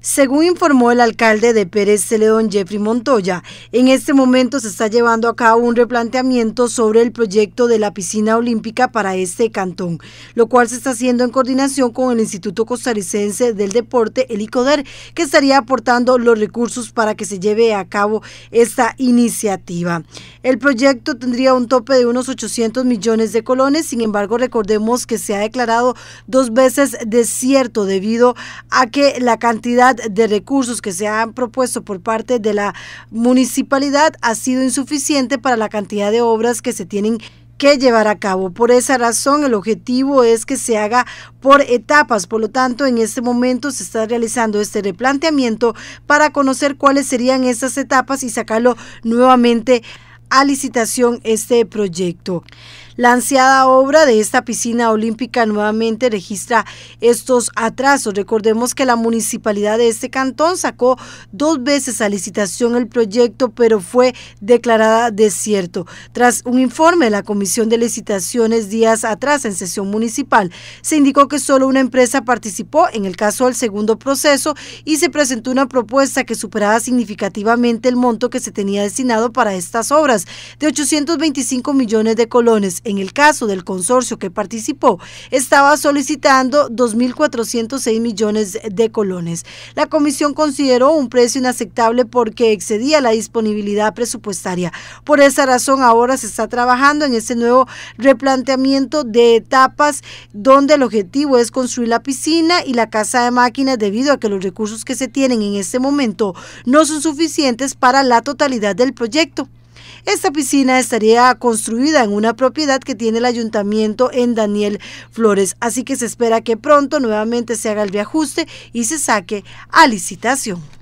Según informó el alcalde de Pérez de Jeffrey Montoya, en este momento se está llevando a cabo un replanteamiento sobre el proyecto de la piscina olímpica para este cantón, lo cual se está haciendo en coordinación con el Instituto Costarricense del Deporte, el ICODER, que estaría aportando los recursos para que se lleve a cabo esta iniciativa. El proyecto tendría un tope de unos 800 millones de colones, sin embargo recordemos que se ha declarado dos veces desierto debido a que la cantidad de recursos que se han propuesto por parte de la municipalidad ha sido insuficiente para la cantidad de obras que se tienen que llevar a cabo. Por esa razón, el objetivo es que se haga por etapas. Por lo tanto, en este momento se está realizando este replanteamiento para conocer cuáles serían esas etapas y sacarlo nuevamente a licitación este proyecto. La ansiada obra de esta piscina olímpica nuevamente registra estos atrasos. Recordemos que la municipalidad de este cantón sacó dos veces a licitación el proyecto, pero fue declarada desierto. Tras un informe de la Comisión de Licitaciones días atrás en sesión municipal, se indicó que solo una empresa participó en el caso del segundo proceso y se presentó una propuesta que superaba significativamente el monto que se tenía destinado para estas obras de 825 millones de colones en el caso del consorcio que participó, estaba solicitando 2.406 millones de colones. La comisión consideró un precio inaceptable porque excedía la disponibilidad presupuestaria. Por esa razón, ahora se está trabajando en este nuevo replanteamiento de etapas donde el objetivo es construir la piscina y la casa de máquinas debido a que los recursos que se tienen en este momento no son suficientes para la totalidad del proyecto. Esta piscina estaría construida en una propiedad que tiene el ayuntamiento en Daniel Flores, así que se espera que pronto nuevamente se haga el reajuste y se saque a licitación.